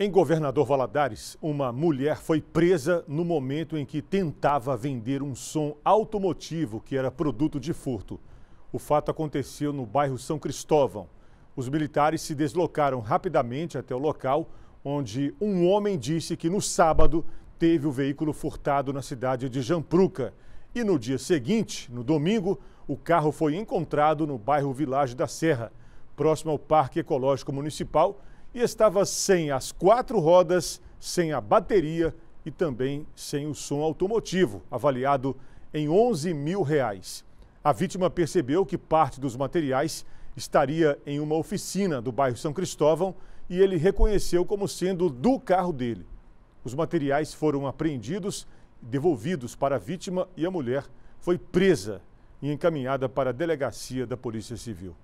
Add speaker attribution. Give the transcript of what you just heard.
Speaker 1: Em Governador Valadares, uma mulher foi presa no momento em que tentava vender um som automotivo que era produto de furto. O fato aconteceu no bairro São Cristóvão. Os militares se deslocaram rapidamente até o local, onde um homem disse que no sábado teve o veículo furtado na cidade de Jampruca. E no dia seguinte, no domingo, o carro foi encontrado no bairro Vilagem da Serra, próximo ao Parque Ecológico Municipal e estava sem as quatro rodas, sem a bateria e também sem o som automotivo, avaliado em 11 mil reais. A vítima percebeu que parte dos materiais estaria em uma oficina do bairro São Cristóvão e ele reconheceu como sendo do carro dele. Os materiais foram apreendidos, devolvidos para a vítima e a mulher foi presa e encaminhada para a delegacia da Polícia Civil.